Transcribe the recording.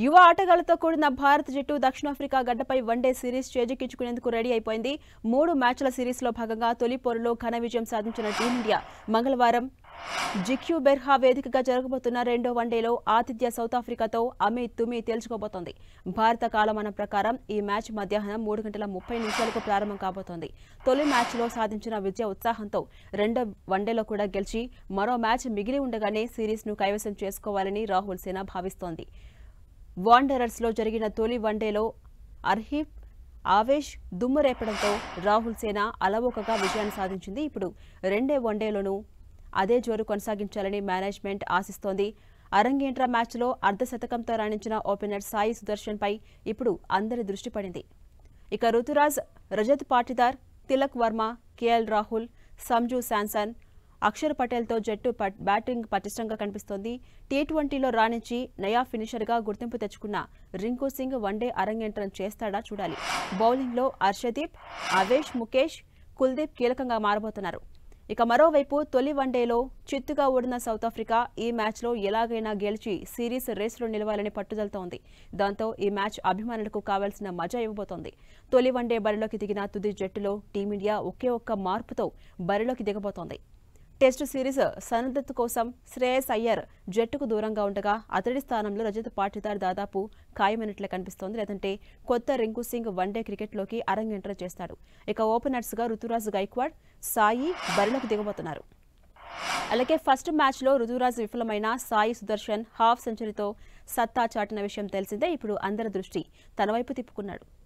యువ ఆటగాళ్లతో కూడిన భారత జట్టు దక్షిణాఫ్రికా గడ్డపై వన్డే సిరీస్ చేజిక్కించుకునేందుకు రెడీ అయిపోయింది మూడు మ్యాచ్ల సిరీస్లో భాగంగా తొలి పోరులో ఘన విజయం సాధించిన టీమిండియా మంగళవారం జిక్యూ బెర్హా వేదికగా జరగబోతున్న రెండో వన్డేలో ఆతిథ్య సౌత్ ఆఫ్రికాతో అమి తుమి తేల్చుకోబోతోంది భారత కాలమానం ప్రకారం ఈ మ్యాచ్ మధ్యాహ్నం మూడు గంటల ముప్పై నిమిషాలకు ప్రారంభం కాబోతోంది తొలి మ్యాచ్లో సాధించిన విజయ ఉత్సాహంతో రెండో వన్డేలో కూడా గెలిచి మరో మ్యాచ్ మిగిలి ఉండగానే సిరీస్ను కైవసం చేసుకోవాలని రాహుల్ సేన భావిస్తోంది వాండరర్స్లో జరిగిన తొలి వన్డేలో అర్హీఫ్ ఆవేష్ దుమ్ము రేపడంతో రాహుల్ సేన అలవోకగా విజయాన్ని సాధించింది ఇప్పుడు రెండే వన్డేలోనూ అదే జోరు కొనసాగించాలని మేనేజ్మెంట్ ఆశిస్తోంది అరంగేంట్ర మ్యాచ్లో అర్ధశతకంతో రాణించిన ఓపెనర్ సాయి సుదర్శన్పై ఇప్పుడు అందరి దృష్టి పడింది ఇక ఋతురాజ్ రజత్ పాటిదార్ తిలక్ వర్మ కేఎల్ రాహుల్ సంజు శాంసన్ అక్షర్ పటేల్తో జట్టు బ్యాటింగ్ పటిష్టంగా కనిపిస్తోంది టీ ట్వంటీలో రాణించి నయా ఫినిషర్గా గుర్తింపు తెచ్చుకున్న రింకు సింగ్ వన్డే అరంగేట్రం చేస్తాడా చూడాలి బౌలింగ్లో అర్షదీప్ అవేష్ ముఖేష్ కుల్దీప్ కీలకంగా మారబోతున్నారు ఇక మరోవైపు తొలి వన్డేలో చిత్తుగా ఓడిన సౌత్ ఆఫ్రికా ఈ మ్యాచ్లో ఎలాగైనా గెలిచి సిరీస్ రేసులో నిలవాలని పట్టుదలతో ఉంది దాంతో ఈ మ్యాచ్ అభిమానులకు కావాల్సిన మజా ఇవ్వబోతోంది తొలి వన్డే బరిలోకి దిగిన తుది జట్టులో టీమిండియా ఒకే ఒక్క మార్పుతో బరిలోకి దిగబోతోంది టెస్టు సిరీస్ సన్నద్ధత కోసం శ్రేయస్ అయ్యర్ జట్టుకు దూరంగా ఉండగా అతడి స్థానంలో రజత పాటిదార్ దాదాపు ఖాయమైనట్లు కనిపిస్తోంది లేదంటే కొత్త రింకు సింగ్ వన్డే క్రికెట్లోకి ఎంటర్ చేస్తాడు ఇక ఓపెనర్స్గా ఋతురాజ్ గైక్వాడ్ సాయి బరిలోకి దిగబోతున్నారు అలాగే ఫస్ట్ మ్యాచ్లో రుతురాజ్ విఫలమైన సాయి సుదర్శన్ హాఫ్ సెంచరీతో సత్తా చాటిన విషయం తెలిసిందే ఇప్పుడు అందరి దృష్టి తన వైపు తిప్పుకున్నాడు